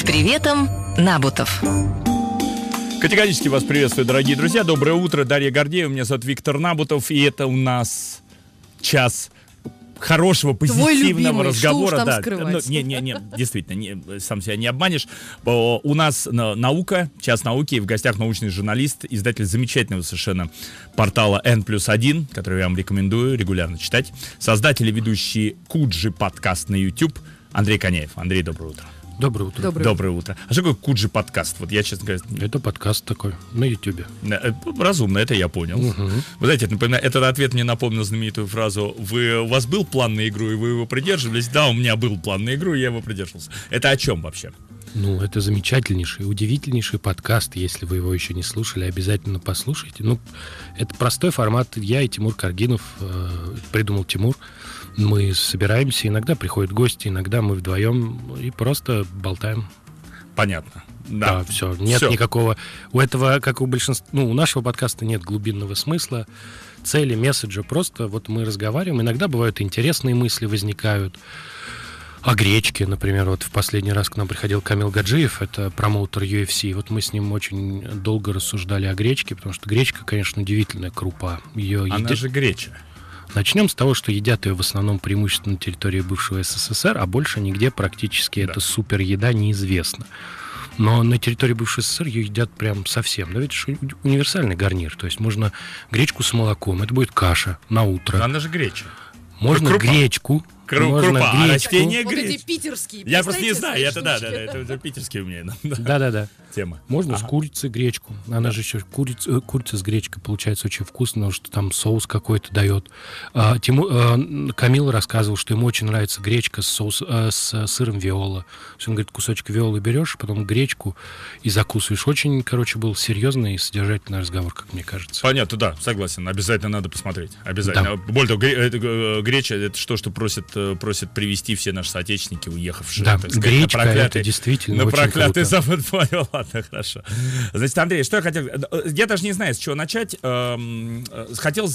С приветом, Набутов. Категорически вас приветствую, дорогие друзья. Доброе утро. Дарья Гордеева. Меня зовут Виктор Набутов. И это у нас час хорошего, позитивного любимый, разговора. Что да. Ну, не, не, не, действительно, не, сам себя не обманешь. У нас наука, час науки, и в гостях научный журналист, издатель замечательного совершенно портала N плюс 1, который я вам рекомендую регулярно читать. Создатель и ведущий Куджи подкаст на YouTube Андрей Коняев. Андрей, доброе утро. Доброе утро. Доброе, Доброе утро. А что такое Куджи подкаст? Вот я, честно говоря... Это подкаст такой на Ютьюбе. Э, ну, разумно, это я понял. Угу. Вы знаете, это, напоминаю, этот ответ мне напомнил знаменитую фразу «Вы, у вас был план на игру, и вы его придерживались?» Да, у меня был план на игру, и я его придерживался. Это о чем вообще? Ну, это замечательнейший, удивительнейший подкаст. Если вы его еще не слушали, обязательно послушайте. Ну, это простой формат. Я и Тимур Каргинов э, придумал Тимур мы собираемся, иногда приходят гости, иногда мы вдвоем и просто болтаем. Понятно. Да, да все. Нет все. никакого. У этого, как у большинства, ну, у нашего подкаста нет глубинного смысла, цели, месседжа. Просто вот мы разговариваем. Иногда бывают интересные мысли возникают. О гречке, например, вот в последний раз к нам приходил Камил Гаджиев, это промоутер UFC. Вот мы с ним очень долго рассуждали о гречке, потому что гречка, конечно, удивительная крупа. Ее Она еди... же греча. Начнем с того, что едят ее в основном преимущественно на территории бывшего СССР, а больше нигде практически да. эта супер еда неизвестна. Но на территории бывшего СССР ее едят прям совсем. Да ведь универсальный гарнир. То есть можно гречку с молоком, это будет каша на утро. она же греча. Можно гречку Кру- можно крупа, а гречку. растение вот греч. эти питерские. Я просто не знаю, это да, да, да, это, уже питерские у меня. Да, да, да. Тема. Можно ага. с курицей гречку. Она же еще куриц, э, курица с гречкой получается очень вкусно, потому что там соус какой-то дает. А, Тиму, а, Камил рассказывал, что ему очень нравится гречка с, соус, а, с сыром виола. Он говорит, кусочек виолы берешь, потом гречку и закусываешь. Очень, короче, был серьезный и содержательный разговор, как мне кажется. Понятно, да, согласен. Обязательно надо посмотреть. Обязательно. Да. Более того, э, греча это что, что просит Э, просят привести все наши соотечественники, уехавшие. Да, сказать, гречка, на проклятый, это действительно На проклятый круто. Запад понял. Ладно, хорошо. Значит, Андрей, что я хотел... Э, я даже не знаю, с чего начать. Эм, э, хотел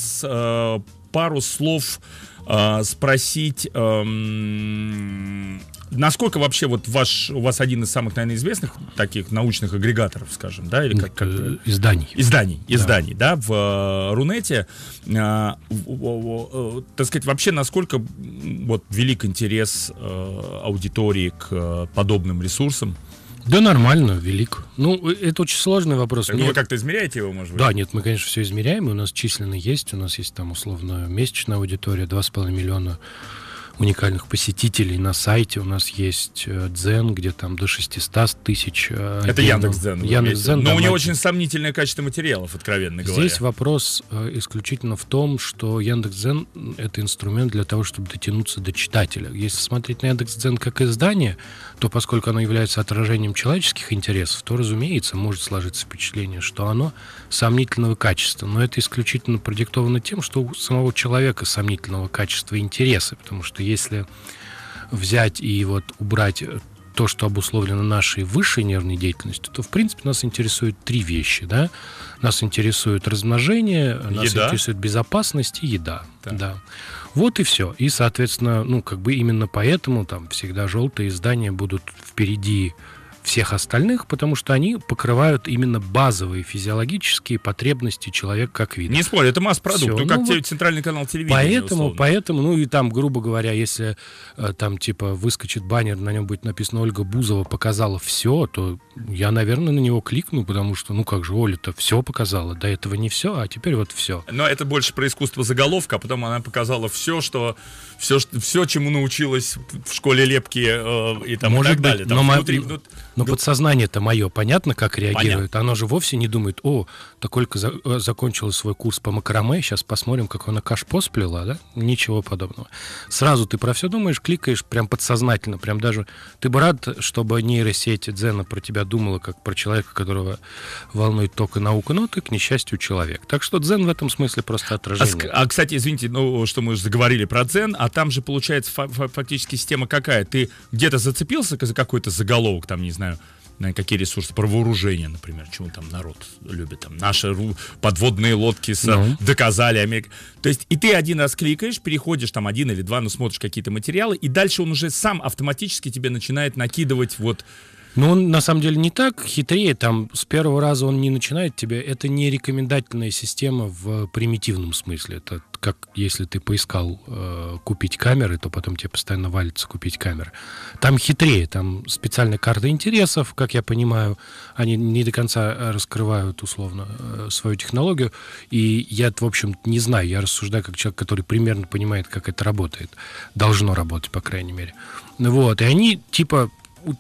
пару слов Э, спросить, эм, насколько вообще вот ваш, у вас один из самых, наверное, известных таких научных агрегаторов, скажем, да, или ну, как, как изданий. Э, изданий, изданий, да, да в э, Рунете, э, э, так сказать, вообще насколько вот велик интерес э, аудитории к подобным ресурсам? Да нормально, велик. Ну, э, это очень сложный вопрос. Так Вы как-то измеряете его, может быть? Да, нет, мы, конечно, все измеряем. У нас численно есть. У нас есть там, условно, месячная аудитория, 2,5 миллиона уникальных посетителей на сайте. У нас есть э, Дзен, где там до 600 тысяч. Э, это Яндекс Дзен. Яндекс Дзен. Но да, у него очень сомнительное качество материалов, откровенно говоря. Здесь вопрос исключительно в том, что Яндекс Дзен это инструмент для того, чтобы дотянуться до читателя. Если смотреть на Яндекс Дзен как издание, то поскольку оно является отражением человеческих интересов, то, разумеется, может сложиться впечатление, что оно сомнительного качества. Но это исключительно продиктовано тем, что у самого человека сомнительного качества интересы, потому что если взять и вот убрать то, что обусловлено нашей высшей нервной деятельностью, то, в принципе, нас интересуют три вещи. Да? Нас интересует размножение, еда. нас интересует безопасность и еда. Да. Да. Вот и все. И, соответственно, ну, как бы именно поэтому там всегда желтые издания будут впереди всех остальных, потому что они покрывают именно базовые физиологические потребности человека как вида. Не спорю, это масс-продукт, ну, ну как вот центральный канал телевидения. Поэтому, условно. поэтому, ну и там, грубо говоря, если э, там типа выскочит баннер, на нем будет написано Ольга Бузова показала все, то я, наверное, на него кликну, потому что, ну как же, Оля-то все показала, до этого не все, а теперь вот все. Но это больше про искусство заголовка, а потом она показала все, что все, все чему научилась в школе лепки э, и там Может и так быть, далее. Там но внутри, мо... Но ну, Друг... Ну, подсознание-то мое, понятно, как реагирует? Понятно. Оно же вовсе не думает, о, только за... Э, закончила свой курс по макраме, сейчас посмотрим, как она кашпо сплела, да? Ничего подобного. Сразу ты про все думаешь, кликаешь прям подсознательно, прям даже... Ты бы рад, чтобы нейросеть Дзена про тебя думала, как про человека, которого волнует только наука, но ты, к несчастью, человек. Так что Дзен в этом смысле просто а отражение. А, а кстати, извините, ну, что мы уже заговорили про Дзен, а там же, получается, фа- фактически система какая? Ты где-то зацепился за какой-то заголовок, там, не знаю, знаю, э, какие ресурсы, про вооружение, например, чему там народ любит, там наши подводные лодки с, no. Э, ну. доказали Америка. То есть и ты один раз кликаешь, переходишь там один или два, ну смотришь какие-то материалы, и дальше он уже сам автоматически тебе начинает накидывать вот но он на самом деле не так хитрее, там с первого раза он не начинает тебя. Это не рекомендательная система в примитивном смысле. Это как если ты поискал э, купить камеры, то потом тебе постоянно валится купить камеры. Там хитрее, там специальная карта интересов, как я понимаю, они не до конца э, раскрывают условно э, свою технологию. И я, в общем, не знаю, я рассуждаю как человек, который примерно понимает, как это работает. Должно работать, по крайней мере. Ну вот, и они типа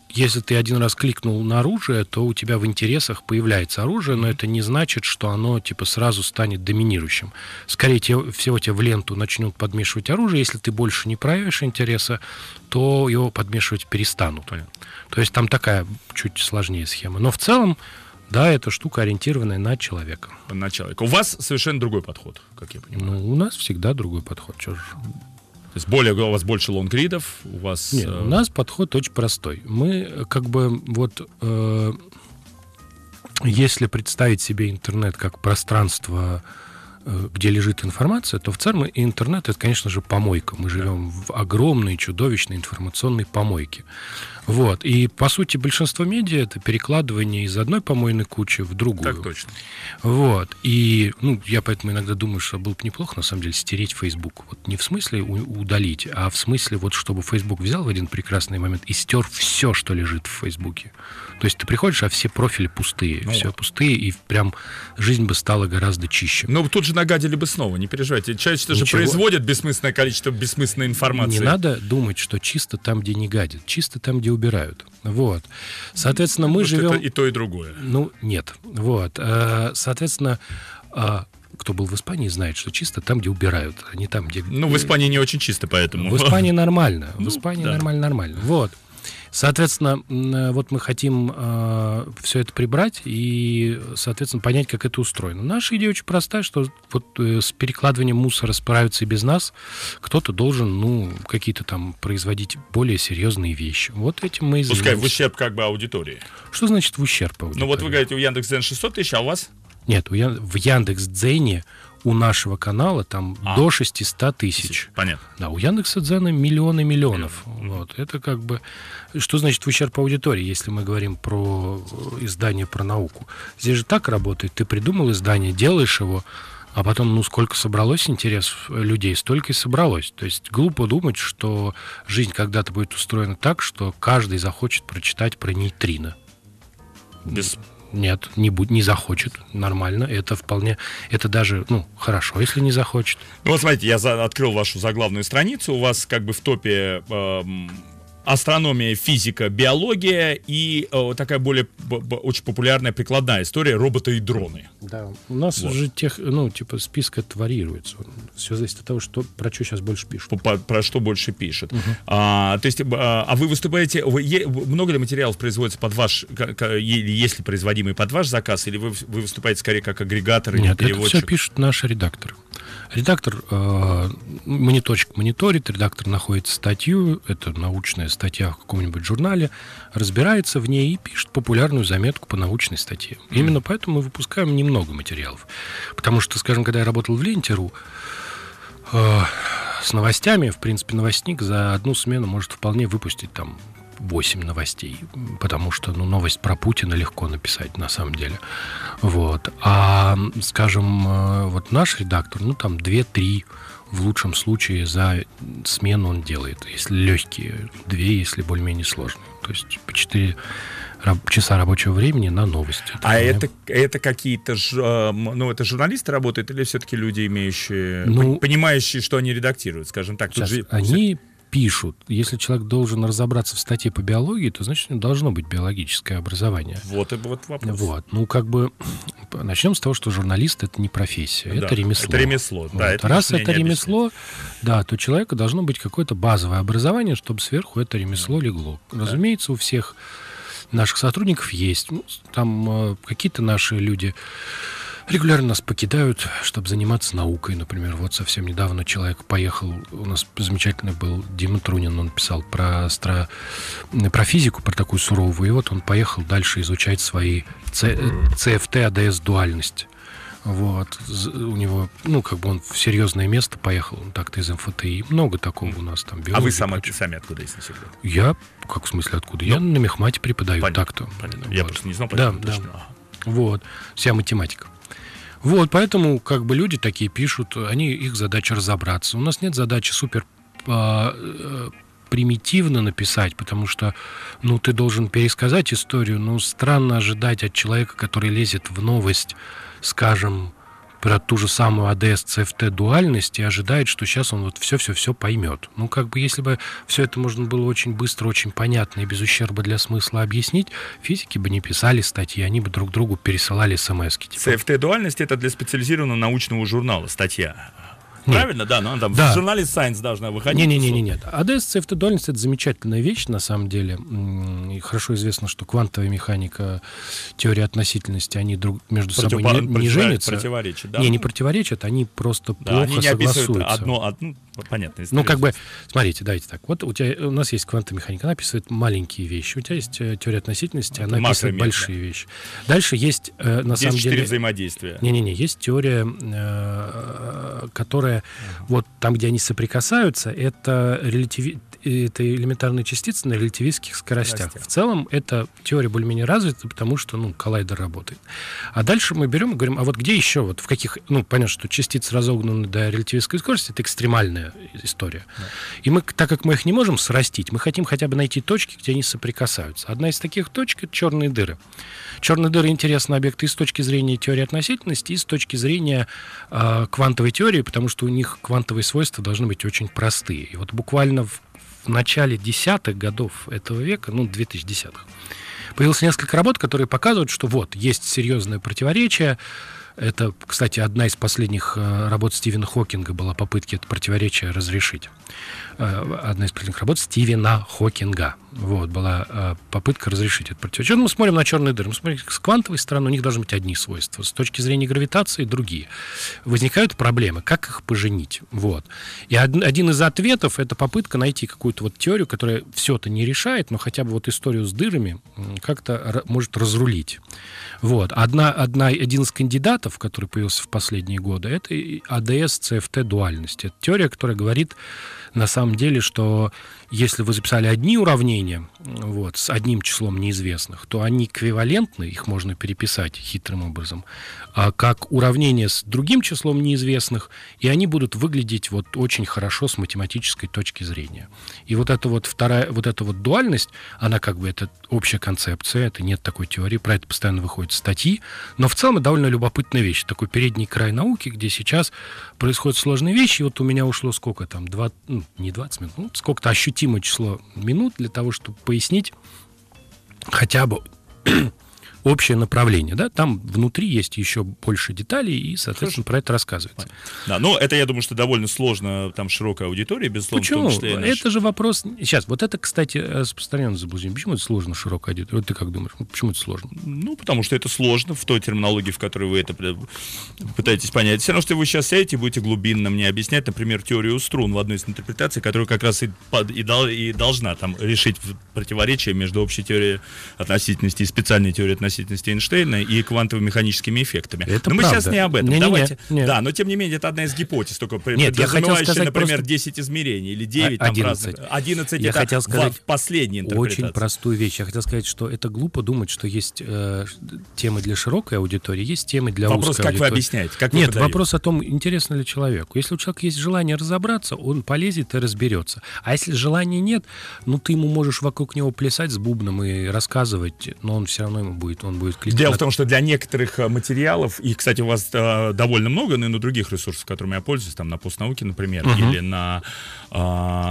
если ты один раз кликнул на оружие, то у тебя в интересах появляется оружие, но это не значит, что оно типа сразу станет доминирующим. Скорее те, всего тебе в ленту начнут подмешивать оружие, если ты больше не проявишь интереса, то его подмешивать перестанут. Понятно. То есть там такая чуть сложнее схема. Но в целом, да, это штука, ориентированная на человека. На человека. У вас совершенно другой подход, как я понимаю. Ну, у нас всегда другой подход. Чего же? То есть более, у вас больше лонгридов, у вас... Нет, э, у нас подход очень простой. Мы э, как бы вот... Э, если представить себе интернет как пространство, Э, где лежит информация, то в ЦЕРН и интернет — это, конечно же, помойка. Мы живем в огромной, чудовищной информационной помойке. Вот. И, по сути, большинство медиа — это перекладывание из одной помойной кучи в другую. Так точно. Вот. И ну, я поэтому иногда думаю, что было бы неплохо, на самом деле, стереть Facebook. Вот не в смысле удалить, а в смысле, вот чтобы Facebook взял в один прекрасный момент и стер все, что лежит в Фейсбуке. То есть ты приходишь, а все профили пустые. Ну, все пустые, и прям жизнь бы стала гораздо чище. Но ну, тут же нагадили бы снова, не переживайте. Человечество Ничего. же производит бессмысленное количество бессмысленной информации. Не надо думать, что чисто там, где не гадят, чисто там, где убирают. Вот. Соответственно, мы Может, живем... Это и то, и другое. Ну, нет. Вот. Э, соответственно, э, кто был в Испании, знает, что чисто там, где убирают, а не там, где... Ну, в э, Испании не очень чисто, поэтому... В Испании нормально. В ну, Испании нормально-нормально. Вот. Соответственно, э, вот мы хотим э, все это прибрать и, соответственно, понять, как это устроено. Наша идея очень простая, что вот э, с перекладыванием мусора справиться и без нас. Кто-то должен, ну, какие-то там производить более серьезные вещи. Вот этим мы и занимаемся. Пускай в ущерб как бы аудитории. Что значит в ущерб аудитории? Ну вот вы говорите, у Яндекс.Дзен 600 тысяч, а у вас? Нет, у Я... в Яндекс.Дзене у нашего канала там а, до 600 тысяч. Понятно. Да, у Яндекса Дзена миллионы миллионов. Миллион. Вот, это как бы... Что значит в ущерб аудитории, если мы говорим про э, издание про науку? Здесь же так работает. Ты придумал издание, делаешь его, а потом, ну, сколько собралось интерес э, людей, столько и собралось. То есть глупо думать, что жизнь когда-то будет устроена так, что каждый захочет прочитать про нейтрино. Без нет, не, будь, не захочет. Нормально. Это вполне... Это даже, ну, хорошо, если не захочет. Ну, вот смотрите, я за, открыл вашу заглавную страницу. У вас как бы в топе... Эм астрономия, физика, биология и э, такая более очень популярная прикладная история роботы и дроны. Да, у нас вот. уже тех, ну, типа список тварируется. Все зависит от того, что про что сейчас больше пишут. По, про что больше пишет. Угу. А, то есть, а, а вы выступаете, вы, е, много ли материалов производится под ваш, к, к, если производимый под ваш заказ, или вы, вы выступаете скорее как агрегатор или Нет, переводчик? это все пишет наш редактор. Редактор э, мониторчик мониторит, редактор находит статью, это научная статьях в каком-нибудь журнале, разбирается в ней и пишет популярную заметку по научной статье. Mm. Именно поэтому мы выпускаем немного материалов. Потому что, скажем, когда я работал в Лентеру, э, с новостями, в принципе, новостник за одну смену может вполне выпустить там 8 новостей, потому что ну, новость про Путина легко написать на самом деле. Вот. А, скажем, э, вот наш редактор, ну там 2-3 в лучшем случае за смену он делает, если легкие, две, если более-менее сложные. То есть по четыре раб- часа рабочего времени на новости. Это а меня... это, это какие-то, ж, э, ну, это журналисты работают или все-таки люди, имеющие, ну, понимающие, что они редактируют, скажем так? Сейчас, же... Они пишут. Если человек должен разобраться в статье по биологии, то значит у него должно быть биологическое образование. Вот и вот вопрос. Вот. Ну, как бы начнем с того, что журналист это не профессия, да, это ремесло. Это ремесло, вот. да. Это Раз это ремесло, объяснить. да, то у человека должно быть какое-то базовое образование, чтобы сверху это ремесло да. легло. Разумеется, у всех наших сотрудников есть. Ну, там э, какие-то наши люди Регулярно нас покидают, чтобы заниматься наукой. Например, вот совсем недавно человек поехал, у нас замечательный был Дима Трунин, он писал про, астро... про физику, про такую суровую. И вот он поехал дальше изучать свои цфт АДС дуальность. Вот. У него, ну, как бы он в серьезное место поехал, он так-то из МФТИ. Много такого у нас там. Биологии, а вы сама, сами откуда, если не секрет? Я, как в смысле откуда? Ну, я на мехмате преподаю понятно, так-то. Понятно. Вот. Я просто не знал, поэтому да, точно. Да. Ага. Вот. Вся математика. Вот, поэтому как бы люди такие пишут, они их задача разобраться. У нас нет задачи супер а, э, примитивно написать, потому что, ну, ты должен пересказать историю, но странно ожидать от человека, который лезет в новость, скажем, про ту же самую АДС-ЦФТ дуальность и ожидает, что сейчас он вот все-все-все поймет. Ну, как бы, если бы все это можно было очень быстро, очень понятно и без ущерба для смысла объяснить, физики бы не писали статьи, они бы друг другу пересылали смс-ки. Типа. ЦФТ-дуальность — это для специализированного научного журнала статья. Правильно, да, но ну, она там да. в журнале Science должна выходить. Не-не-не, АДС цептодольность это замечательная вещь, на самом деле. И хорошо известно, что квантовая механика, теория относительности, они друг между Против... собой не, не против... женятся. Противоречат, да? Не, не противоречат, они просто да, плохо они не согласуются. Одно, одно, понятно. Ну, как бы, смотрите, давайте так. Вот у тебя у нас есть квантовая механика, она описывает маленькие вещи. У тебя есть э, теория относительности, она Макро описывает большие вещи. Дальше есть, э, на самом деле... Есть четыре взаимодействия. Не-не-не, есть теория, э, которая вот там, где они соприкасаются, это релятиви это элементарные частицы на релятивистских скоростях. Здрасте. В целом эта теория более-менее развита, потому что ну, коллайдер работает. А дальше мы берем и говорим, а вот где еще, вот в каких, ну, понятно, что частицы разогнаны до релятивистской скорости, это экстремальная история. Да. И мы, так как мы их не можем срастить, мы хотим хотя бы найти точки, где они соприкасаются. Одна из таких точек — это черные дыры. Черные дыры интересны объекты и с точки зрения теории относительности, и с точки зрения э, квантовой теории, потому что у них квантовые свойства должны быть очень простые. И вот буквально в в начале десятых годов этого века, ну, 2010-х, появилось несколько работ, которые показывают, что вот, есть серьезное противоречие, это, кстати, одна из последних э, работ Стивена Хокинга была попытки это противоречие разрешить. Э, одна из последних работ Стивена Хокинга. Вот, была э, попытка разрешить это противоречие. Ну, мы смотрим на черные дыры. Мы смотрим с квантовой стороны, у них должны быть одни свойства. С точки зрения гравитации другие. Возникают проблемы, как их поженить. Вот. И один из ответов — это попытка найти какую-то вот теорию, которая все это не решает, но хотя бы вот историю с дырами как-то может разрулить. Вот. Одна, одна, один из кандидатов вариантов, который появился в последние годы, это АДС-ЦФТ-дуальность. Это теория, которая говорит на самом деле, что если вы записали одни уравнения вот, с одним числом неизвестных, то они эквивалентны, их можно переписать хитрым образом, а как уравнения с другим числом неизвестных, и они будут выглядеть вот очень хорошо с математической точки зрения. И вот эта вот вторая, вот эта вот дуальность, она как бы это общая концепция, это нет такой теории, про это постоянно выходят статьи, но в целом это довольно любопытно любопытная вещь, такой передний край науки, где сейчас происходят сложные вещи. И вот у меня ушло сколько там, 20, ну, не 20 минут, ну, сколько-то ощутимое число минут для того, чтобы пояснить хотя бы общее направление. Да? Там внутри есть еще больше деталей, и, соответственно, Хорошо. про это рассказывается. Да, но это, я думаю, что довольно сложно, там широкая аудитория, безусловно. Почему? числе Это же вопрос... Сейчас, вот это, кстати, э, распространенное заблуждение. Почему это сложно широкая аудитория? Вот ты как думаешь, почему это сложно? Ну, потому что это сложно в той терминологии, в которой вы это пытаетесь понять. Все равно, что вы сейчас сядете будете глубинно мне объяснять, например, теорию струн в одной из интерпретаций, которая как раз и, под, и, дол, и должна там решить противоречие между общей теорией относительности и специальной теорией относительности относительности Эйнштейна и квантово-механическими эффектами. Это но правда. мы сейчас не об этом. Не, Давайте. Не, не. Да, но тем не менее, это одна из гипотез, только нет, я хотел сказать например, просто... 10 измерений или 9, 11. разных, 11 я это хотел сказать последний Очень простую вещь. Я хотел сказать, что это глупо думать, что есть э, темы для широкой аудитории, есть темы для вопрос, узкой аудитории. Вопрос, как вы объясняете? Как нет, подаете? вопрос о том, интересно ли человеку. Если у человека есть желание разобраться, он полезет и разберется. А если желания нет, ну ты ему можешь вокруг него плясать с бубном и рассказывать, но он все равно ему будет он будет кликать. Дело в том, что для некоторых э, материалов, и кстати, у вас э, довольно много, но и на других ресурсах, которыми я пользуюсь, там на постнауке, например, uh-huh. или на, э,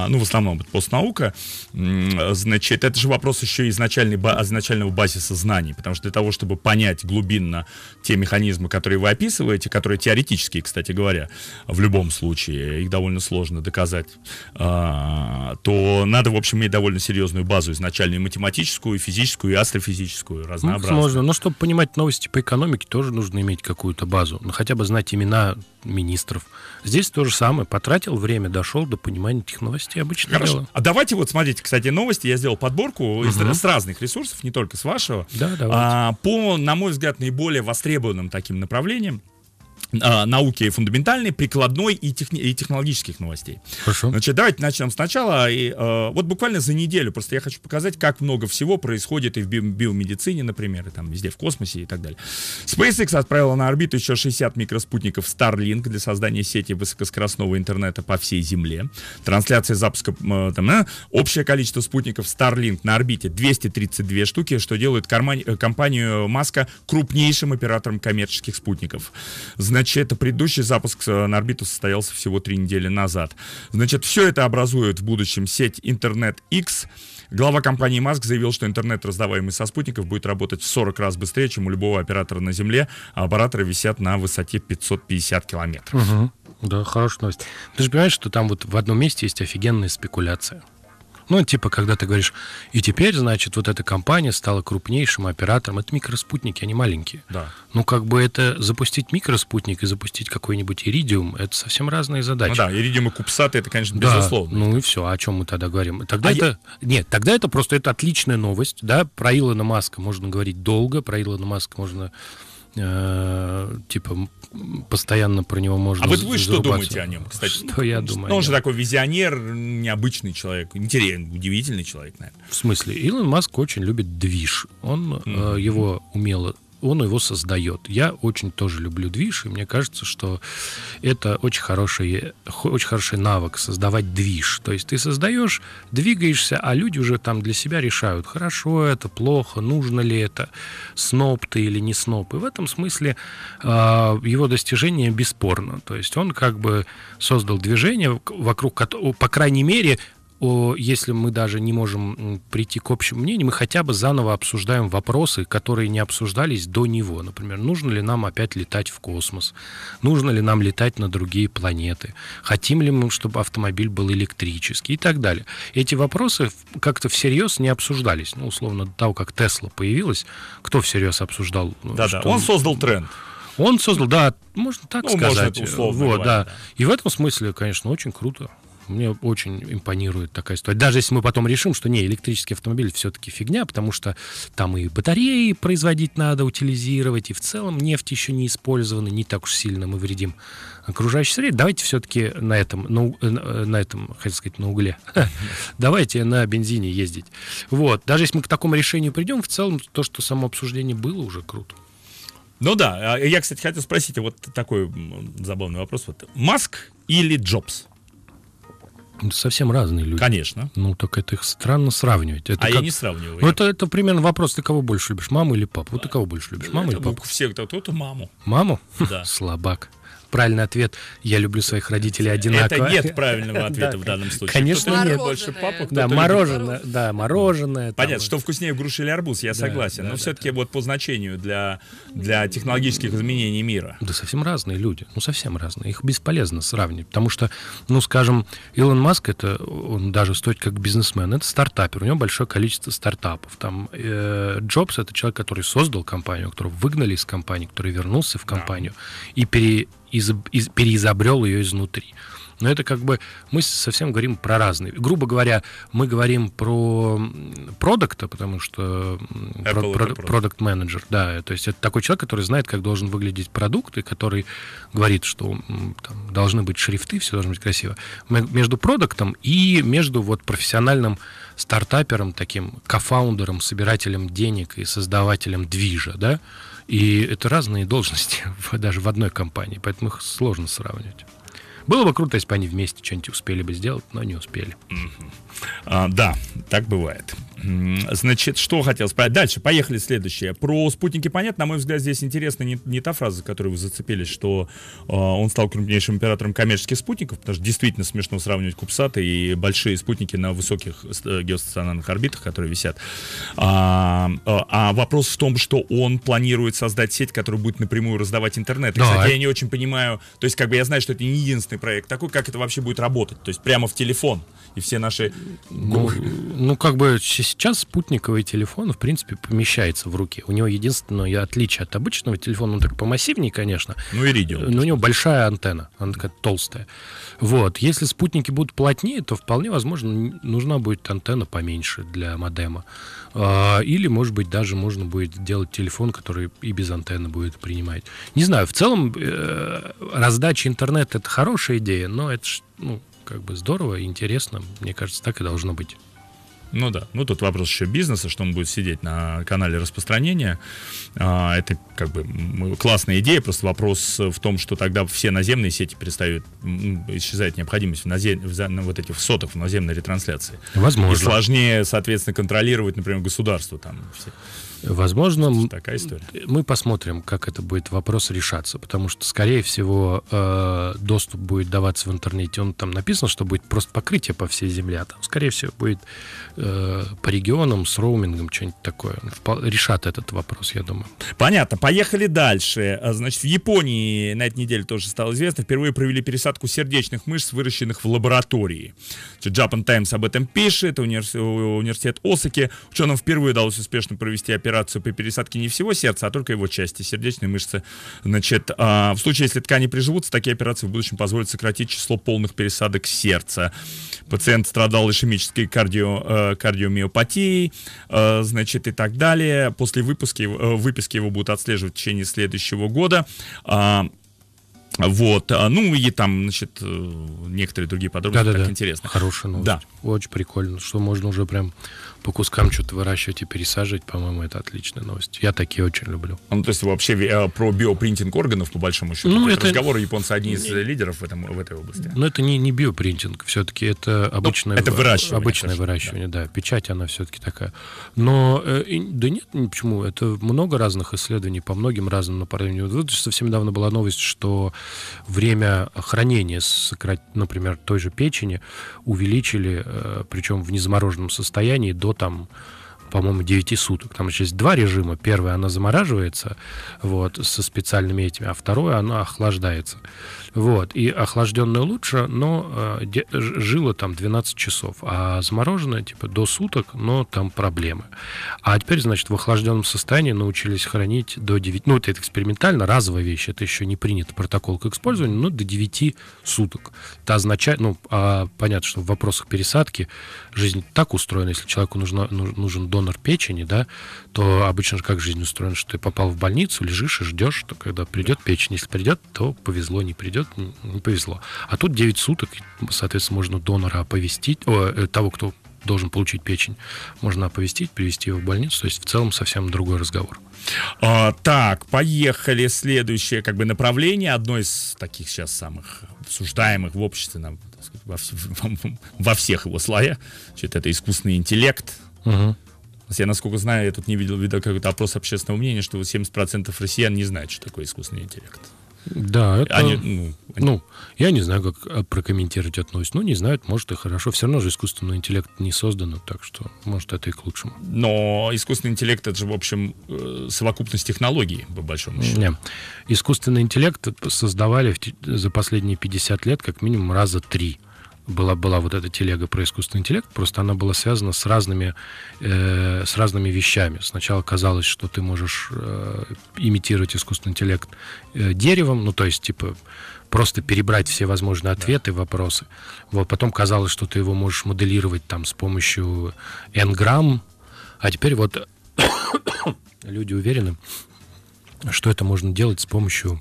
ну, в основном это постнаука, значит, это же вопрос еще изначальной, изначального базиса знаний, потому что для того, чтобы понять глубинно те механизмы, которые вы описываете, которые теоретические, кстати говоря, в любом случае, их довольно сложно доказать, э, то надо, в общем, иметь довольно серьезную базу изначальную, математическую, и физическую, и астрофизическую, ну, разнообразную. Ну, можно. Но чтобы понимать новости по экономике, тоже нужно иметь какую-то базу. Ну, хотя бы знать имена министров. Здесь то же самое. Потратил время, дошел до понимания этих новостей. Обычно Хорошо. дело. А давайте вот, смотрите, кстати, новости. Я сделал подборку угу. из, с разных ресурсов, не только с вашего. Да, давайте. А, по, на мой взгляд, наиболее востребованным таким направлениям. А, науки фундаментальной, прикладной и, техни- и технологических новостей. Хорошо. Значит, давайте начнем сначала. И, э, вот буквально за неделю просто я хочу показать, как много всего происходит и в би- биомедицине, например, и там везде в космосе и так далее. SpaceX отправила на орбиту еще 60 микроспутников Starlink для создания сети высокоскоростного интернета по всей Земле. Трансляция запуска э, там, э, общее количество спутников Starlink на орбите 232 штуки, что делает кармань, э, компанию Маска крупнейшим оператором коммерческих спутников. Значит, это предыдущий запуск э, на орбиту состоялся всего три недели назад. Значит, все это образует в будущем сеть Интернет X. Глава компании Маск заявил, что интернет, раздаваемый со спутников, будет работать в 40 раз быстрее, чем у любого оператора на Земле, а аппараторы висят на высоте 550 километров. Угу. Да, хорошая новость. Ты же понимаешь, что там вот в одном месте есть офигенная спекуляция. Ну, типа, когда ты говоришь, и теперь, значит, вот эта компания стала крупнейшим оператором. Это микроспутники, они маленькие. Да. Ну, как бы это запустить микроспутник и запустить какой-нибудь иридиум, это совсем разные задачи. Ну, да, иридиум и кубсаты, это, конечно, да, безусловно. Ну и все, о чем мы тогда говорим? Тогда а это... Я... Нет, тогда это просто это отличная новость, да, про Илона Маска можно говорить долго, про Илона Маска можно э, типа, постоянно про него можно... А вот вы что думаете о нем, кстати? Что я думаю? Он же такой визионер, необычный человек, интересный, удивительный человек, наверное. В смысле, Илон Маск очень любит движ. Он mm-hmm. э, его умело он его создает. Я очень тоже люблю движ, и мне кажется, что это очень хороший, очень хороший навык создавать движ. То есть ты создаешь, двигаешься, а люди уже там для себя решают, хорошо это, плохо, нужно ли это, сноп ты или не сноп. И в этом смысле э, его достижение бесспорно. То есть он как бы создал движение, вокруг, по крайней мере, если мы даже не можем прийти к общему мнению, мы хотя бы заново обсуждаем вопросы, которые не обсуждались до него. Например, нужно ли нам опять летать в космос? Нужно ли нам летать на другие планеты? Хотим ли мы, чтобы автомобиль был электрический и так далее? Эти вопросы как-то всерьез не обсуждались. Ну, условно, до того, как Тесла появилась, кто всерьез обсуждал? Ну, Да-да, что... он создал тренд. Он создал, да, можно так ну, сказать. Можно условно вот, говоря, да. да. И в этом смысле, конечно, очень круто. Мне очень импонирует такая история. Даже если мы потом решим, что не, электрический автомобиль все-таки фигня, потому что там и батареи производить надо, утилизировать, и в целом нефть еще не использована, не так уж сильно мы вредим окружающей среде. Давайте все-таки на этом, на, э, э, на этом, хотел сказать, на угле. Давайте на бензине ездить. Вот. Даже если мы к такому решению придем, в целом то, что само обсуждение было, уже круто. Ну да, а я, кстати, хотел спросить, вот такой забавный вопрос. Вот Маск или Джобс? совсем разные люди. Конечно. Ну, так это их странно сравнивать. Это а как... я не сравниваю. Ну, это, это примерно вопрос, ты кого больше любишь, маму или папу? Да. Вот ты кого больше любишь, маму это, или папу? У всех, кто-то маму. Маму? Да. Слабак правильный ответ «я люблю своих родителей одинаково». Это нет правильного ответа в данном случае. Конечно нет. больше папу, Да, мороженое, да, мороженое. Понятно, что вкуснее груши или арбуз, я согласен. Но все-таки вот по значению для технологических изменений мира. Да совсем разные люди, ну совсем разные. Их бесполезно сравнивать, потому что, ну скажем, Илон Маск, это он даже стоит как бизнесмен, это стартапер, у него большое количество стартапов. Там э, Джобс это человек, который создал компанию, которого выгнали из компании, который вернулся в компанию и пере из, из, переизобрел ее изнутри. Но это как бы мы совсем говорим про разные. Грубо говоря, мы говорим про продукта, потому что продукт менеджер, да, то есть это такой человек, который знает, как должен выглядеть продукт и который говорит, что там, должны быть шрифты, все должно быть красиво. Между продуктом и между вот профессиональным стартапером, таким кофаундером, собирателем денег и создавателем движа, да, и это разные должности даже в одной компании, поэтому их сложно сравнивать. Было бы круто, если бы они вместе что-нибудь успели бы сделать, но не успели. А, да, так бывает. Значит, что хотел сказать. Дальше, поехали следующее. Про спутники понятно. На мой взгляд, здесь интересна не, не та фраза, за которую вы зацепились, что э, он стал крупнейшим оператором коммерческих спутников, потому что действительно смешно сравнивать кубсаты и большие спутники на высоких э, геостационарных орбитах, которые висят. А, а, а вопрос в том, что он планирует создать сеть, которая будет напрямую раздавать интернет. И, да. кстати, я не очень понимаю, то есть как бы я знаю, что это не единственный интересный проект такой, как это вообще будет работать, то есть прямо в телефон и все наши... Ну, ну как бы сейчас спутниковый телефон, в принципе, помещается в руки. У него единственное отличие от обычного телефона, он так помассивнее, конечно. Ну и радио. Э, но у него большая антенна, она такая толстая. Вот. Если спутники будут плотнее, то вполне возможно нужна будет антенна поменьше для модема. А, или, может быть, даже можно будет делать телефон, который и без антенны будет принимать. Не знаю, в целом э, раздача интернета — это хорошая идея, но это ну, как бы здорово и интересно. Мне кажется, так и должно быть. Ну да, ну тут вопрос еще бизнеса, что он будет сидеть на канале распространения. А, это как бы классная идея, просто вопрос в том, что тогда все наземные сети перестают, исчезать необходимость в, назем, в, ну, вот этих сотов в наземной ретрансляции. Возможно. И сложнее, соответственно, контролировать, например, государство там все. Возможно, такая история. мы посмотрим, как это будет вопрос решаться, потому что, скорее всего, э, доступ будет даваться в интернете. Он там написано, что будет просто покрытие по всей земле, а там, скорее всего, будет э, э, по регионам с роумингом, что-нибудь такое. Ну, решат этот вопрос, я думаю. Понятно. Поехали дальше. А, значит, в Японии на этой неделе тоже стало известно. Впервые провели пересадку сердечных мышц, выращенных в лаборатории. Japan Times об этом пишет. Универс... Университет Осаки. Ученым впервые удалось успешно провести операцию по пересадке не всего сердца, а только его части, сердечной мышцы. Значит, э, в случае, если ткани приживутся, такие операции в будущем позволят сократить число полных пересадок сердца. Пациент страдал ишемической кардио, э, кардиомиопатией, э, значит, и так далее. После выпуски, э, выписки его будут отслеживать в течение следующего года. А, вот, а, ну и там, значит, э, некоторые другие подробности, да, да, так да. интересно. Хорошая новость. Да. Очень прикольно, что можно уже прям по кускам что-то выращивать и пересаживать, по-моему, это отличная новость. Я такие очень люблю. Ну, то есть вообще э, про биопринтинг органов, по большому счету, ну, это... разговоры японцы одни из не... лидеров в, этом, в этой области. Ну, это не, не биопринтинг, все-таки это ну, обычное, ну, это выращивание, обычное конечно, выращивание, да. да. Печать, она все-таки такая. Но, э, да нет, почему, это много разных исследований по многим разным направлениям. Вот совсем недавно была новость, что время хранения, например, той же печени увеличили, э, причем в незамороженном состоянии, до там по-моему, 9 суток. Там еще есть два режима. Первое, она замораживается вот, со специальными этими, а второе, она охлаждается. Вот. И охлажденное лучше, но э, жило там 12 часов, а замороженное типа до суток, но там проблемы. А теперь, значит, в охлажденном состоянии научились хранить до 9, ну это экспериментально, разовая вещь, это еще не принято протокол к использованию, но до 9 суток. Это означает, ну, а, понятно, что в вопросах пересадки жизнь так устроена, если человеку нужно, нужен донор печени, да, то обычно же как жизнь устроена, что ты попал в больницу, лежишь и ждешь, что когда придет печень. Если придет, то повезло, не придет, не повезло. А тут 9 суток, соответственно, можно донора оповестить, о, э, того, кто должен получить печень, можно оповестить, привести его в больницу. То есть в целом совсем другой разговор. А, так, поехали. Следующее как бы направление, одно из таких сейчас самых обсуждаемых в обществе, нам, сказать, во, во, во всех его слоях, что это искусственный интеллект. Угу я, насколько знаю, я тут не видел, видел какой-то опрос общественного мнения, что 70% россиян не знают, что такое искусственный интеллект. Да, это... Они, ну, ну они... ну, я не знаю, как а, прокомментировать эту новость. Ну, не знают, может, и хорошо. Все равно же искусственный интеллект не создан, так что, может, это и к лучшему. Но искусственный интеллект — это же, в общем, э, совокупность технологий, по большому счету. Нет. Искусственный интеллект создавали в... за последние 50 лет как минимум раза три — была, была вот эта телега про искусственный интеллект, просто она была связана с разными, э, с разными вещами. Сначала казалось, что ты можешь э, имитировать искусственный интеллект э, деревом, ну, то есть, типа, просто перебрать все возможные ответы, да. вопросы. Вот, потом казалось, что ты его можешь моделировать там с помощью n-грамм, а теперь вот люди уверены, что это можно делать с помощью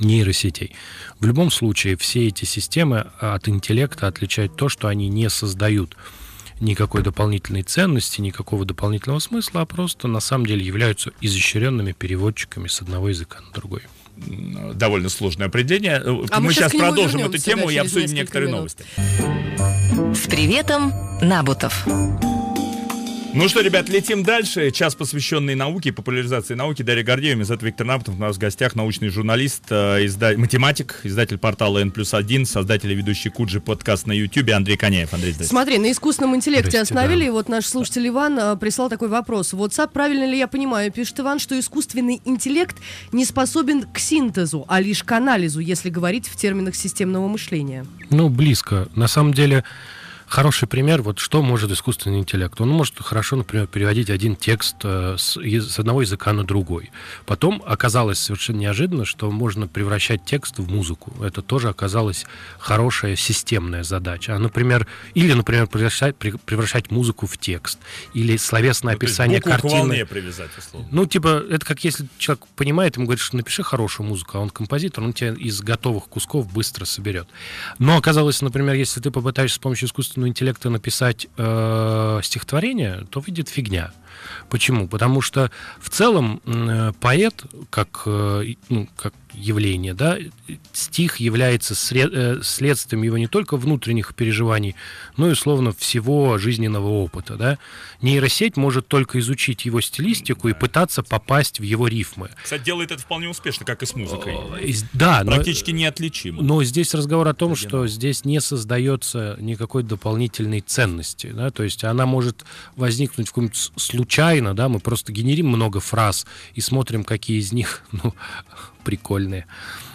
нейросетей. В любом случае, все эти системы а, от интеллекта отличают то, что они не создают никакой дополнительной ценности, никакого дополнительного смысла, а просто на самом деле являются изощренными переводчиками с одного языка на другой. Довольно сложное определение. Э, а мы, мы сейчас, продолжим эту тему и обсудим некоторые минут. новости. С приветом, Набутов. Ну что, ребят, летим дальше. Час, посвященный науке и популяризации науки. Дарья Гордеева, Мизат Виктор Напутов. У нас в гостях научный журналист, э, изда... математик, издатель портала N создатель и ведущий Куджи подкаст на YouTube Андрей Коняев. Андрей, здесь. Смотри, на искусственном интеллекте Здрасте, остановили. Да. И вот наш слушатель Иван э, прислал такой вопрос. Вот, правильно ли я понимаю, пишет Иван, что искусственный интеллект не способен к синтезу, а лишь к анализу, если говорить в терминах системного мышления? Ну, близко. На самом деле хороший пример, вот что может искусственный интеллект. Он может хорошо, например, переводить один текст э, с, с одного языка на другой. Потом оказалось совершенно неожиданно, что можно превращать текст в музыку. Это тоже оказалось хорошая системная задача. А, например, или, например, превращать, превращать музыку в текст. Или словесное ну, описание то картины. К привязать, условно. Ну, типа, это как если человек понимает, ему говорит, что напиши хорошую музыку, а он композитор, он тебя из готовых кусков быстро соберет. Но оказалось, например, если ты попытаешься с помощью искусственного искусственного интеллекта написать э, стихотворение, то выйдет фигня. Почему? Потому что в целом э, поэт, как, э, ну, как явление, да, стих является сред, э, следствием его не только внутренних переживаний, но и, условно, всего жизненного опыта. Да. Нейросеть может только изучить его стилистику да. и пытаться попасть в его рифмы. Кстати, делает это вполне успешно, как и с музыкой. Да, Практически но, неотличимо. Но здесь разговор о том, что здесь не создается никакой дополнительной ценности. Да, то есть она может возникнуть в каком-нибудь случае случайно, да, мы просто генерим много фраз и смотрим, какие из них, ну, прикольные.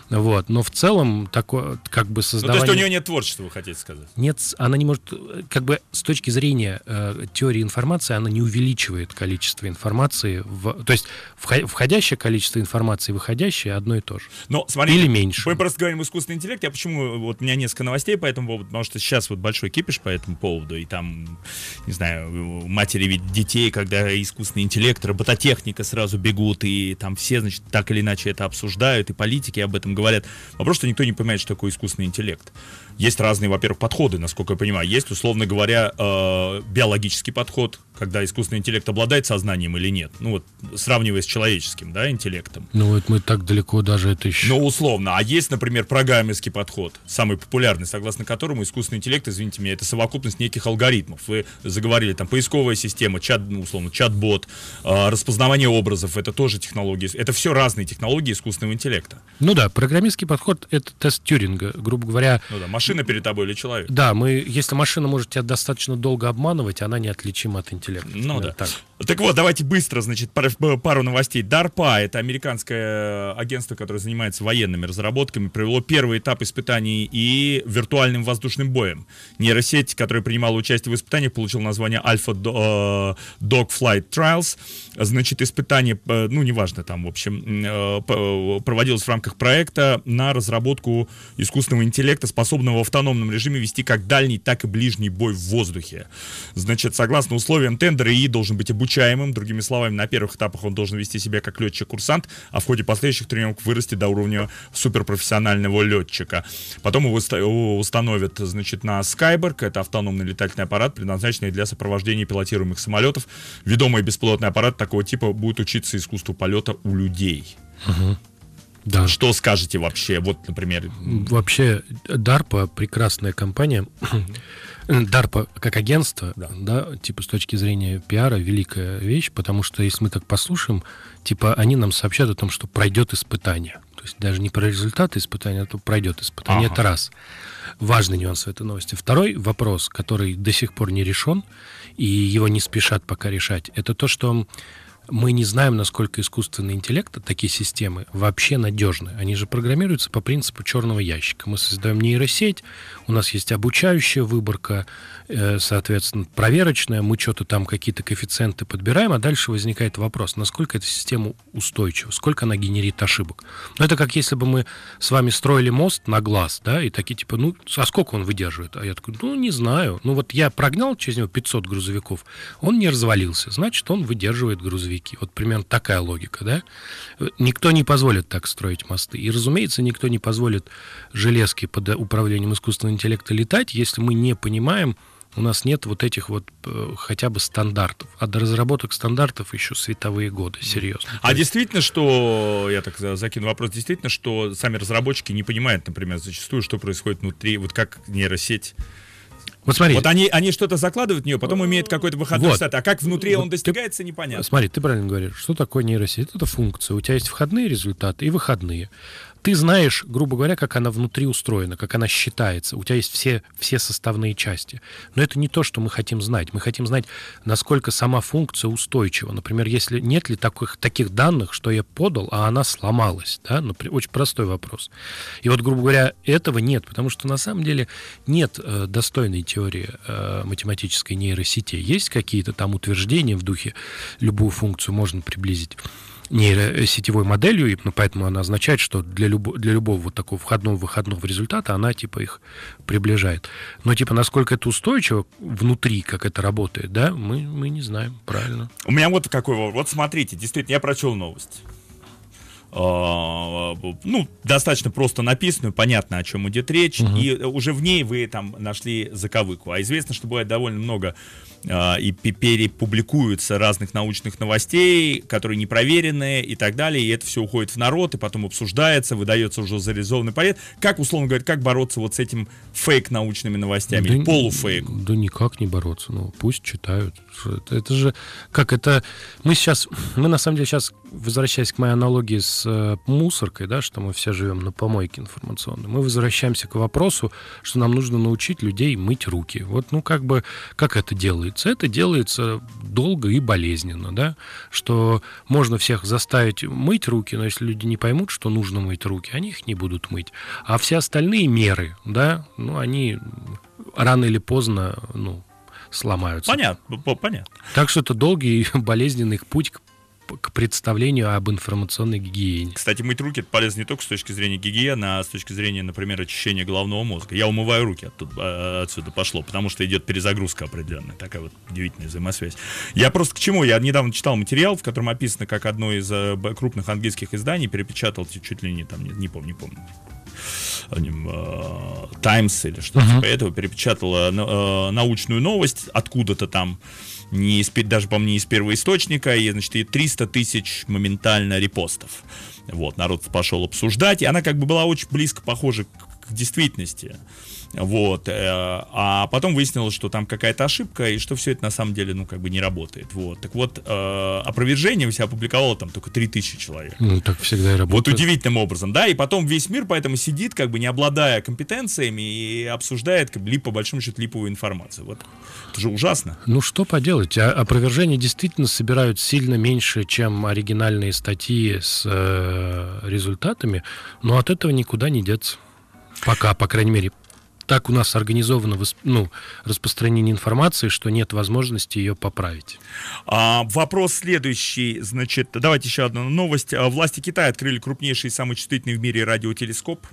Вот. Но в целом такое, как бы создавание... Ну, то есть у нее нет творчества, вы хотите сказать? Нет, она не может... Как бы с точки зрения э, теории информации она не увеличивает количество информации. В... То есть входящее количество информации и выходящее одно и то же. Но, смотрите, Или меньше. Мы просто говорим искусственный интеллект. Я почему... Вот у меня несколько новостей по этому поводу, потому что сейчас вот большой кипиш по этому поводу, и там, не знаю, матери ведь детей, когда искусственный интеллект, робототехника сразу бегут, и там все, значит, так или иначе это обсуждают, и политики об этом говорят. Вопрос, что никто не понимает, что такое искусственный интеллект. Есть разные, во-первых, подходы, насколько я понимаю. Есть, условно говоря, э, биологический подход, когда искусственный интеллект обладает сознанием или нет. Ну вот, сравнивая с человеческим, да, интеллектом. Ну вот мы так далеко даже это еще... Ну, условно. А есть, например, программистский подход, самый популярный, согласно которому искусственный интеллект, извините меня, это совокупность неких алгоритмов. Вы заговорили, там, поисковая система, чат, ну, условно, чат-бот, а, распознавание образов, это тоже технологии, это все разные технологии искусственного интеллекта. Ну да, программистский подход — это тест Тюринга, грубо говоря. Ну да, машина перед тобой или человек. Да, мы, если машина может тебя достаточно долго обманывать, она неотличима от интеллекта интеллект. Ну э, да. Так. так вот, давайте быстро, значит, пару новостей. DARPA, это американское э, агентство, которое занимается военными разработками, провело первый этап испытаний и виртуальным воздушным боем. Нейросеть, которая принимала участие в испытаниях, получила название Alpha э, Dog Flight Trials. Значит, испытание, ну, неважно там, в общем, проводилось в рамках проекта на разработку искусственного интеллекта, способного в автономном режиме вести как дальний, так и ближний бой в воздухе. Значит, согласно условиям Контендер и должен быть обучаемым, другими словами, на первых этапах он должен вести себя как летчик-курсант, а в ходе последующих тренировок вырасти до уровня суперпрофессионального летчика. Потом его, установят, значит, на Skyberg, это автономный летательный аппарат, предназначенный для сопровождения пилотируемых самолетов. Ведомый беспилотный аппарат такого типа будет учиться искусству полета у людей. Да. Что скажете вообще? Вот, например... Вообще, DARPA прекрасная компания. Дарпа как агентство, да. да, типа с точки зрения пиара великая вещь, потому что если мы так послушаем, типа они нам сообщают о том, что пройдет испытание. То есть даже не про результаты испытания, а то пройдет испытание. Ага. Это раз. Важный нюанс в этой новости. Второй вопрос, который до сих пор не решен, и его не спешат пока решать, это то, что мы не знаем, насколько искусственный интеллект, а такие системы, вообще надежны. Они же программируются по принципу черного ящика. Мы создаем нейросеть, у нас есть обучающая выборка, э, соответственно, проверочная, мы что-то там какие-то коэффициенты подбираем, а дальше возникает вопрос, насколько эта система устойчива, сколько она генерит ошибок. Но ну, это как если бы мы с вами строили мост на глаз, да, и такие типа, ну, а сколько он выдерживает? А я такой, ну, не знаю. Ну, вот я прогнал через него 500 грузовиков, он не развалился, значит, он выдерживает грузовики. Вот примерно такая логика, да? Никто не позволит так строить мосты. И, разумеется, никто не позволит железки под управлением искусственного интеллекта летать, если мы не понимаем, у нас нет вот этих вот э, хотя бы стандартов. А до разработок стандартов еще световые годы, серьезно. А есть... действительно, что, я так закину вопрос, действительно, что сами разработчики не понимают, например, зачастую, что происходит внутри, вот как нейросеть вот смотри. Вот они, они что-то закладывают в нее, потом имеют какой-то выходной вот. штат. А как внутри вот он достигается, ты, непонятно. Смотри, ты правильно говоришь. Что такое нейросеть? Это функция. У тебя есть входные результаты и выходные ты знаешь, грубо говоря, как она внутри устроена, как она считается. У тебя есть все, все составные части. Но это не то, что мы хотим знать. Мы хотим знать, насколько сама функция устойчива. Например, если нет ли таких, таких данных, что я подал, а она сломалась. Да? Ну, очень простой вопрос. И вот, грубо говоря, этого нет, потому что на самом деле нет э, достойной теории э, математической нейросети. Есть какие-то там утверждения в духе, любую функцию можно приблизить нейросетевой э, моделью, и ну, поэтому она означает, что для, любо, для любого вот такого входного-выходного результата она типа их приближает. Но типа насколько это устойчиво внутри, как это работает, да, мы, мы не знаем, правильно. У меня вот какой вот, вот смотрите, действительно, я прочел новость. Э, ну, достаточно просто написанную, понятно, о чем идет речь, угу. и э, уже в ней вы там нашли заковыку. А известно, что бывает довольно много э, и перепубликуются разных научных новостей, которые непроверенные и так далее, и это все уходит в народ, и потом обсуждается, выдается уже зарезованный порядок. Как, условно говоря, как бороться вот с этим фейк-научными новостями, да, полуфейк? Да никак не бороться, ну, пусть читают. это же, как это, мы сейчас, мы на самом деле сейчас, возвращаясь к моей аналогии с с э, мусоркой, да, что мы все живем на помойке информационной, мы возвращаемся к вопросу, что нам нужно научить людей мыть руки. Вот, ну, как бы, как это делается? Это делается долго и болезненно, да, что можно всех заставить мыть руки, но если люди не поймут, что нужно мыть руки, они их не будут мыть. А все остальные меры, да, ну, они рано или поздно, ну, сломаются. Понятно, понятно. Так что это долгий и болезненный путь к к представлению об информационной гигиене. Кстати, мыть руки это полезно не только с точки зрения гигиены, а с точки зрения, например, очищения головного мозга. Я умываю руки, оттуда, а, отсюда пошло, потому что идет перезагрузка определенная. Такая вот удивительная взаимосвязь. Я просто к чему? Я недавно читал материал, в котором описано, как одно из э, крупных английских изданий перепечатал чуть ли не там, не, не помню, не помню. Э, Times или что-то uh-huh. типа этого перепечатала э, научную новость откуда-то там не из, даже, по мне, из первоисточника, и, значит, и 300 тысяч моментально репостов. Вот, народ пошел обсуждать, и она как бы была очень близко похожа к, к действительности. Вот. Э, а потом выяснилось, что там какая-то ошибка, и что все это на самом деле, ну, как бы не работает. Вот. Так вот, э, опровержение у себя опубликовало там только 3000 человек. Ну, так всегда и работает. Вот удивительным образом, да, и потом весь мир поэтому сидит, как бы не обладая компетенциями, и обсуждает, как бы, либо, по большому счету, липовую информацию. Вот. Это же ужасно. Ну, что поделать, а опровержения действительно собирают сильно меньше, чем оригинальные статьи с э, результатами, но от этого никуда не деться. Пока, по крайней мере, так у нас организовано ну, распространение информации, что нет возможности ее поправить. А, вопрос следующий. Значит, давайте еще одна новость. А, власти Китая открыли крупнейший и самый чувствительный в мире радиотелескоп.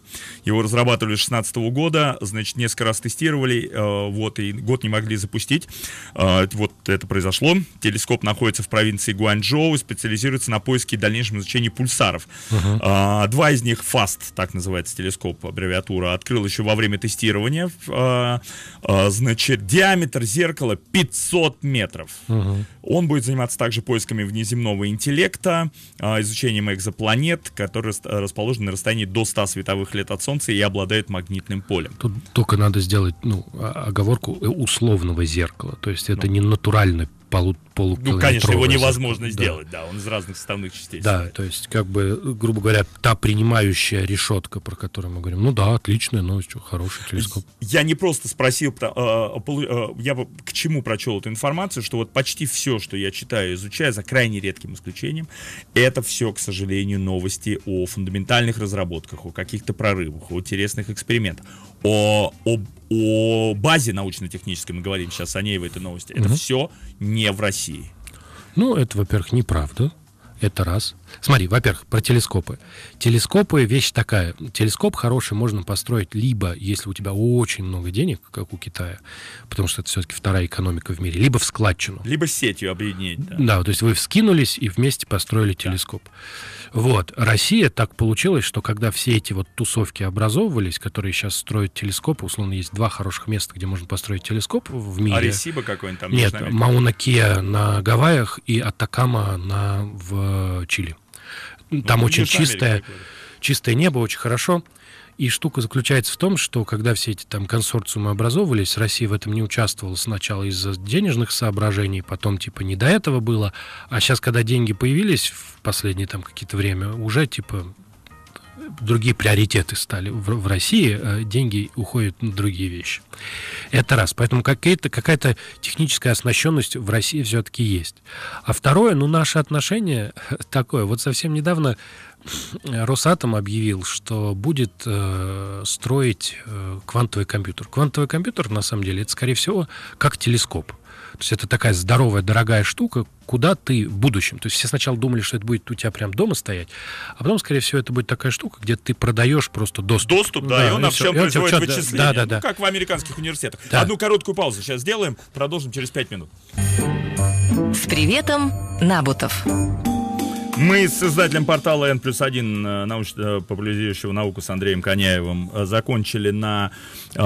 Его разрабатывали с 2016 года. Значит, несколько раз тестировали. А, вот, и год не могли запустить. А, вот это произошло. Телескоп находится в провинции Гуанчжоу и специализируется на поиске и дальнейшем изучении пульсаров. Угу. Два из них FAST, так называется телескоп, аббревиатура, открыл еще во время тестирования планирования. А, а, значит, диаметр зеркала 500 метров. Угу. Он будет заниматься также поисками внеземного интеллекта, а, изучением экзопланет, которые расположены на расстоянии до 100 световых лет от Солнца и обладают магнитным полем. Тут только надо сделать ну, оговорку э, условного зеркала. То есть это ну. не натуральный полу полукилометровый. Ну, конечно, его невозможно сделать, да. он из разных составных частей. Да, состоит. то есть, как бы, грубо говоря, та принимающая решетка, про которую мы говорим, ну да, отличная новость, хороший э, телескоп. Я не просто спросил, э, э, я к чему прочел эту информацию, что вот почти все, что я читаю, изучаю, за крайне редким исключением, это все, к сожалению, новости о фундаментальных разработках, о каких-то прорывах, о интересных экспериментах, о, об о базе научно-технической, мы говорим сейчас о ней в этой новости, это угу. все не в России. Ну, это, во-первых, неправда. Это раз. Смотри, во-первых, про телескопы. Телескопы — вещь такая. Телескоп хороший можно построить либо, если у тебя очень много денег, как у Китая, потому что это все-таки вторая экономика в мире, либо в складчину. Либо сетью объединить. Да, да то есть вы вскинулись и вместе построили телескоп. Да. Вот. Россия так получилось, что когда все эти вот тусовки образовывались, которые сейчас строят телескопы, условно, есть два хороших места, где можно построить телескоп в мире. Аресиба какой-нибудь там? Нет, Маунакея на Гавайях и Атакама на, в э, Чили. Ну, там ну, очень чистое, чистое небо, очень хорошо. И штука заключается в том, что когда все эти там консорциумы образовывались, Россия в этом не участвовала сначала из-за денежных соображений, потом типа не до этого было, а сейчас, когда деньги появились в последние там какие-то время, уже типа другие приоритеты стали. В, в России э, деньги уходят на другие вещи. Это раз. Поэтому какая-то какая то техническая оснащенность в России все-таки есть. А второе, ну, наше отношение э, такое. Вот совсем недавно э, Росатом объявил, что будет э, строить э, квантовый компьютер. Квантовый компьютер, на самом деле, это, скорее всего, как телескоп. То есть это такая здоровая, дорогая штука, куда ты в будущем. То есть все сначала думали, что это будет у тебя прям дома стоять, а потом, скорее всего, это будет такая штука, где ты продаешь просто доступ. Доступ, да, да и он общем производит вычисления. Да, да, да. Ну, как в американских университетах. Да. Одну короткую паузу сейчас сделаем, продолжим через пять минут. С приветом, Набутов. Мы с создателем портала N плюс 1 э, научно-популяризирующего э, науку с Андреем Коняевым э, закончили на, э,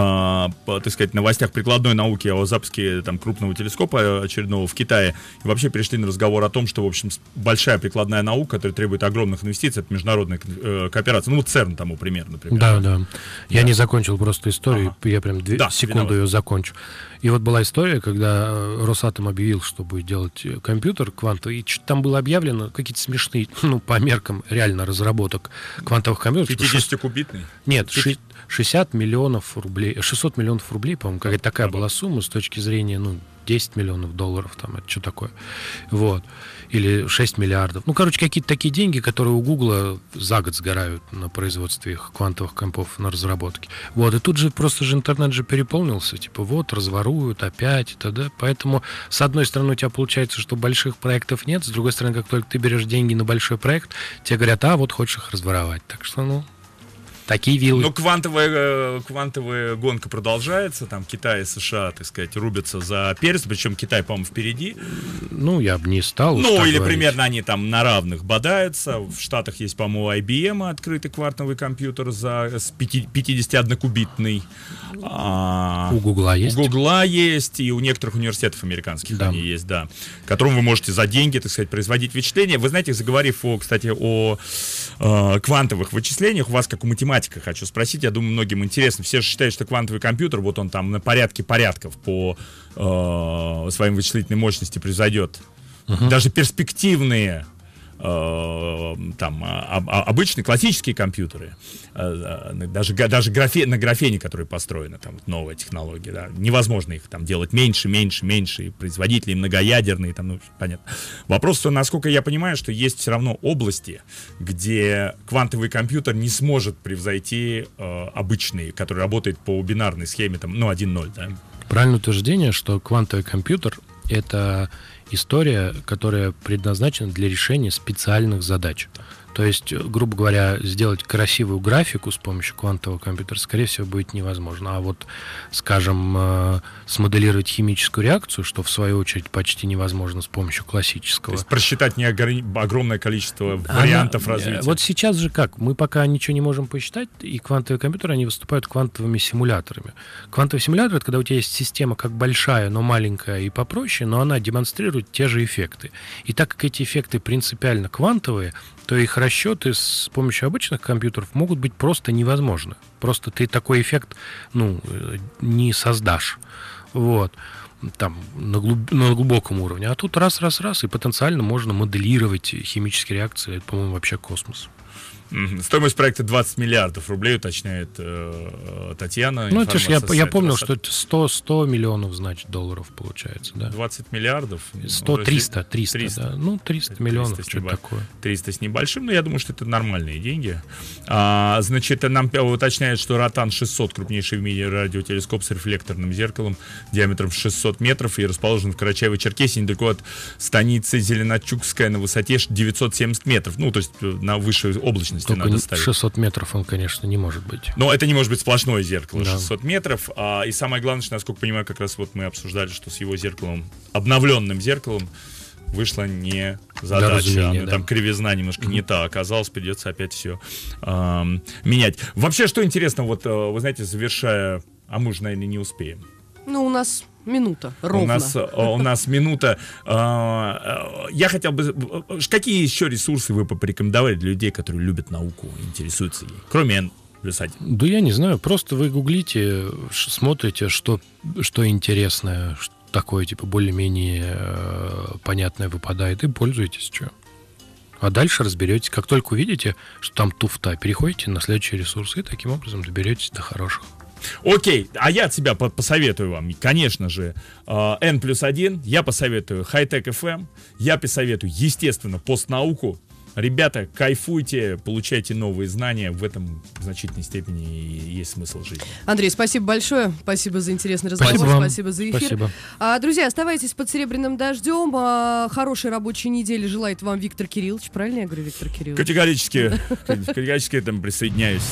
так сказать, новостях прикладной науки а о запуске там, крупного телескопа очередного в Китае. И вообще перешли на разговор о том, что, в общем, большая прикладная наука, которая требует огромных инвестиций, это международная э, кооперация. Ну, вот ЦЕРН тому пример, например. Да, да. Я да. не закончил просто историю, ага. я прям две да, секунду виноват. ее закончу. И вот была история, когда э, Росатом объявил, что будет делать э, компьютер квантовый, и что там было объявлено какие-то смешные, ну, по меркам реально разработок квантовых компьютеров. 50-кубитный? Нет, 50... 60 миллионов рублей, 600 миллионов рублей, по-моему, какая-то такая была сумма с точки зрения, ну, 10 миллионов долларов, там, это что такое. Вот или 6 миллиардов. Ну, короче, какие-то такие деньги, которые у Гугла за год сгорают на производстве их квантовых компов, на разработке. Вот, и тут же просто же интернет же переполнился, типа вот, разворуют опять это да Поэтому, с одной стороны, у тебя получается, что больших проектов нет, с другой стороны, как только ты берешь деньги на большой проект, тебе говорят, а, вот хочешь их разворовать. Так что, ну, такие виллы. Ну, квантовая, э, квантовая гонка продолжается. Там Китай и США, так сказать, рубятся за перец. Причем Китай, по-моему, впереди. Ну, я бы не стал. Ну, или говорить. примерно они там на равных бодаются. В Штатах есть, по-моему, IBM открытый квантовый компьютер за 51-кубитный. Э, а, у Гугла есть. У Гугла есть, и у некоторых университетов американских да. они есть, да. Которым вы можете за деньги, так сказать, производить вычисления. Вы знаете, заговорив, о, кстати, о э, квантовых вычислениях, у вас, как у математики, математика хочу спросить. Я думаю, многим интересно. Все же считают, что квантовый компьютер, вот он там на порядке порядков по э, своим вычислительной мощности произойдет. Угу. Даже перспективные Э, там а, а, обычные классические компьютеры, э, э, даже, даже графе, на графене, которые построены, там новая технология, да, невозможно их там делать меньше, меньше, меньше, и производители многоядерные, там, ну, понятно. Вопрос, что, насколько я понимаю, что есть все равно области, где квантовый компьютер не сможет превзойти э, обычный, который работает по бинарной схеме, там, ну, 1-0, да. Правильное утверждение, что квантовый компьютер — это история, которая предназначена для решения специальных задач. То есть, э, грубо говоря, сделать красивую графику с помощью квантового компьютера, скорее всего, будет невозможно. А вот, скажем, э, смоделировать химическую реакцию, что, в свою очередь, почти невозможно с помощью классического. То есть просчитать не огромное количество вариантов Она, развития. Вот сейчас же как? Мы пока ничего не можем посчитать, и квантовые компьютеры, они выступают квантовыми симуляторами. Квантовый симулятор — это когда у тебя есть система как большая, но маленькая и попроще, но она демонстрирует те же эффекты. И так как эти эффекты принципиально квантовые, то их расчеты с помощью обычных компьютеров могут быть просто невозможны. Просто ты такой эффект ну, э, не создашь. Вот там, на, глуб, на глубоком уровне. А тут раз-раз-раз, и потенциально можно моделировать химические реакции. Это, по-моему, вообще космос. Стоимость проекта 20 миллиардов рублей, уточняет э, Татьяна. Ну, это ж я, я помню что это 100, 100 миллионов, значит, долларов получается, да? 20 миллиардов? 100, 300, 300, 300, да. Ну, 300, 300 миллионов, что небо... такое. 300 с небольшим, но я думаю, что это нормальные деньги. А, значит, нам уточняет, что Ротан 600, крупнейший в мире радиотелескоп с рефлекторным зеркалом диаметром 600 метров и расположен в Карачаево-Черкесии, недалеко от станицы Зеленочукская на высоте 970 метров. Ну, то есть э, на высшей облачности сложности Только надо ставить. 600 метров он, конечно, не может быть. Но это не может быть сплошное зеркало, да. 600 метров. А, и самое главное, что, насколько понимаю, как раз вот мы обсуждали, что с его зеркалом, обновленным зеркалом, вышла не задача. Да, да. Там кривизна немножко mm-hmm. не та. Оказалось, придется опять все э, менять. Вообще, что интересно, вот, э, вы знаете, завершая, а мы же, наверное, не успеем. Ну, у нас Минута, ровно. У нас, э, у нас минута. А, э, я хотел бы... Э, какие еще ресурсы вы бы порекомендовали для людей, которые любят науку, интересуются ей? Кроме писать? Да я не знаю, просто вы гуглите, смотрите, что, что интересное, что такое, типа, более-менее понятное выпадает, и пользуйтесь чем. А дальше разберетесь. Как только увидите, что там туфта, переходите на следующий ресурс и таким образом доберетесь до хорошего. Окей, а я от себя по посоветую вам, конечно же, э, а, N плюс 1, я посоветую Hightech FM, эм. я посоветую, естественно, постнауку, Ребята, кайфуйте, получайте новые знания. В этом в значительной степени есть смысл жизни. Андрей, спасибо большое. Спасибо за интересный разговор. Спасибо, вам. спасибо за эфир. Спасибо. А, друзья, оставайтесь под серебряным дождем. А, хорошей рабочей недели желает вам Виктор Кириллович. Правильно я говорю, Виктор Кириллович? Категорически. Категорически этому присоединяюсь.